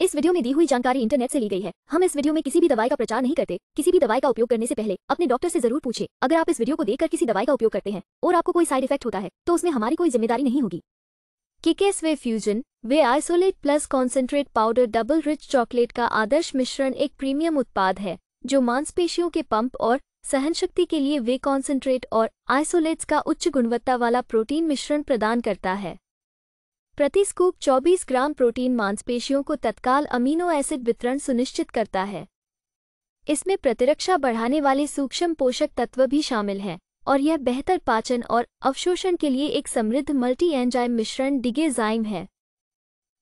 इस वीडियो में दी हुई जानकारी इंटरनेट से ली गई है हम इस वीडियो में किसी भी दवाई का प्रचार नहीं करते किसी भी दवाई का उपयोग करने से पहले अपने डॉक्टर से जरूर पूछे अगर आप इस वीडियो को देखकर किसी दवाई का उपयोग करते हैं और आपको कोई साइड इफेक्ट होता है तो उसमें हमारी कोई जिम्मेदारी नहीं होगी किकेस whey fusion whey isolate plus concentrate powder double rich chocolate का आदर्श मिश्रण एक प्रीमियम उत्पाद है जो मांसपेशियों के पंप और सहन शक्ति के लिए वे कॉन्सेंट्रेट और आइसोलेट्स का उच्च गुणवत्ता वाला प्रोटीन मिश्रण प्रदान करता है प्रति स्कूप 24 ग्राम प्रोटीन मांसपेशियों को तत्काल अमीनो एसिड वितरण सुनिश्चित करता है इसमें प्रतिरक्षा बढ़ाने वाले सूक्ष्म पोषक तत्व भी शामिल हैं और यह बेहतर पाचन और अवशोषण के लिए एक समृद्ध मल्टी एंजाइम मिश्रण डिगेजाइम है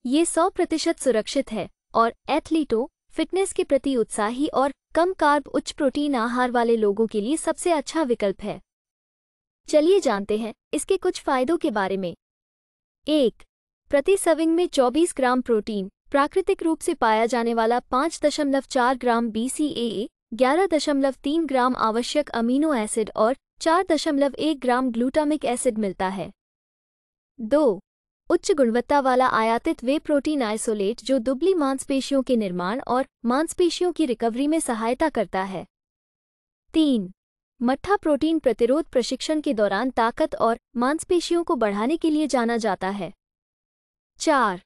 ये 100 प्रतिशत सुरक्षित है और एथलीटों फिटनेस के प्रति उत्साही और कम कार्ब उच्च प्रोटीन आहार वाले लोगों के लिए सबसे अच्छा विकल्प है चलिए जानते हैं इसके कुछ फायदों के बारे में एक प्रति सविंग में 24 ग्राम प्रोटीन प्राकृतिक रूप से पाया जाने वाला 5.4 ग्राम BCAA, 11.3 ग्राम आवश्यक अमीनो एसिड और 4.1 ग्राम ग्लूटामिक एसिड मिलता है दो उच्च गुणवत्ता वाला आयातित वे प्रोटीन आइसोलेट जो दुबली मांसपेशियों के निर्माण और मांसपेशियों की रिकवरी में सहायता करता है तीन मट्ठा प्रोटीन प्रतिरोध प्रशिक्षण के दौरान ताकत और मांसपेशियों को बढ़ाने के लिए जाना जाता है चार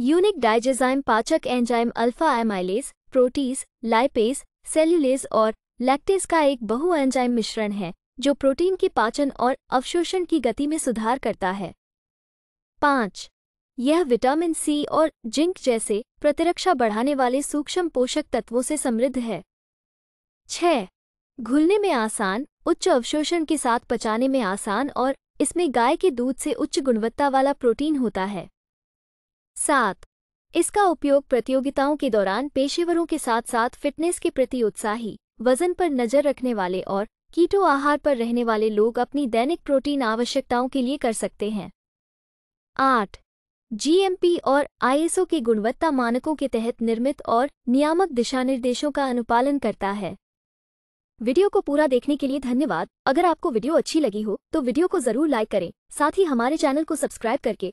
यूनिक डाइजेजाइम पाचक enzyme alpha amylase protease lipase cellulase और लैक्टेज का एक बहु एंजाइम मिश्रण है जो प्रोटीन के पाचन और अवशोषण की गति में सुधार करता है पाँच यह विटामिन सी और जिंक जैसे प्रतिरक्षा बढ़ाने वाले सूक्ष्म पोषक तत्वों से समृद्ध है छः घुलने में आसान उच्च अवशोषण के साथ पचाने में आसान और इसमें गाय के दूध से उच्च गुणवत्ता वाला प्रोटीन होता है सात इसका उपयोग प्रतियोगिताओं के दौरान पेशेवरों के साथ साथ फिटनेस के प्रति उत्साही वजन पर नजर रखने वाले और कीटो आहार पर रहने वाले लोग अपनी दैनिक प्रोटीन आवश्यकताओं के लिए कर सकते हैं आठ जीएमपी और आईएसओ के गुणवत्ता मानकों के तहत निर्मित और नियामक दिशानिर्देशों का अनुपालन करता है वीडियो को पूरा देखने के लिए धन्यवाद अगर आपको वीडियो अच्छी लगी हो तो वीडियो को जरूर लाइक करें साथ ही हमारे चैनल को सब्सक्राइब करके